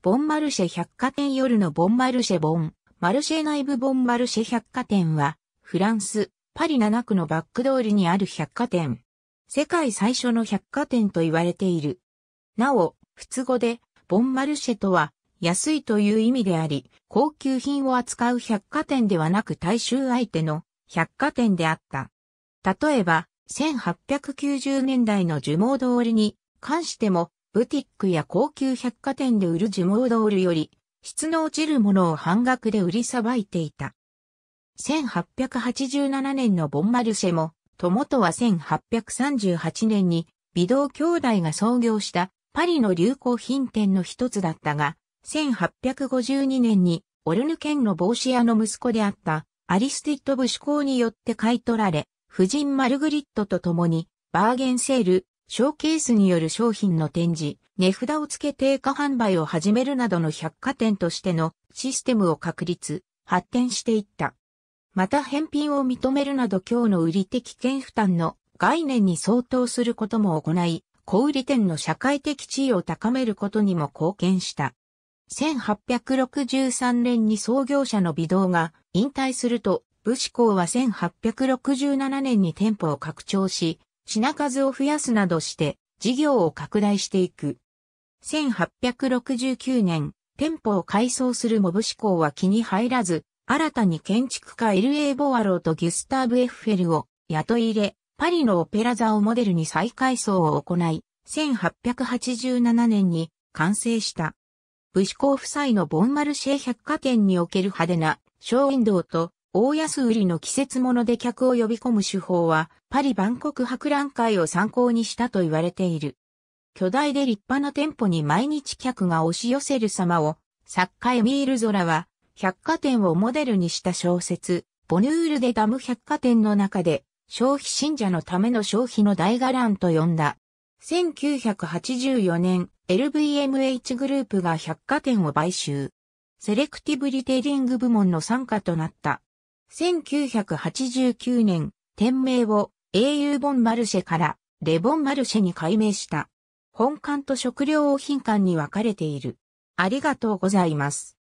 ボンマルシェ百貨店夜のボンマルシェボン、マルシェ内部ボンマルシェ百貨店は、フランス、パリ7区のバック通りにある百貨店。世界最初の百貨店と言われている。なお、普通語で、ボンマルシェとは、安いという意味であり、高級品を扱う百貨店ではなく大衆相手の百貨店であった。例えば、1890年代の呪文通りに関しても、ブティックや高級百貨店で売るジュモードールより、質の落ちるものを半額で売りさばいていた。1887年のボンマルシェも、友とは1838年に、微動兄弟が創業したパリの流行品店の一つだったが、1852年にオルヌ県の帽子屋の息子であったアリスティットブ士公によって買い取られ、夫人マルグリットと共にバーゲンセール、ショーケースによる商品の展示、値札を付け定価販売を始めるなどの百貨店としてのシステムを確立、発展していった。また返品を認めるなど今日の売り的権負担の概念に相当することも行い、小売店の社会的地位を高めることにも貢献した。1863年に創業者の微動が引退すると、武士校は1867年に店舗を拡張し、品数を増やすなどして事業を拡大していく。1869年、店舗を改装するモブ志向は気に入らず、新たに建築家 L.A. ボアローとギュスターブ・エッフェルを雇い入れ、パリのオペラ座をモデルに再改装を行い、1887年に完成した。武士公夫妻のボンマルシェ百貨店における派手なショーウィンドウと大安売りの季節物で客を呼び込む手法は、パリ万国博覧会を参考にしたと言われている。巨大で立派な店舗に毎日客が押し寄せる様を、作家エミール・ゾラは、百貨店をモデルにした小説、ボヌール・デ・ダム百貨店の中で、消費信者のための消費の大伽藍と呼んだ。1984年、LVMH グループが百貨店を買収。セレクティブリテイリング部門の参加となった。1989年、店名を英雄ボンマルシェからレボンマルシェに改名した。本館と食料品館に分かれている。ありがとうございます。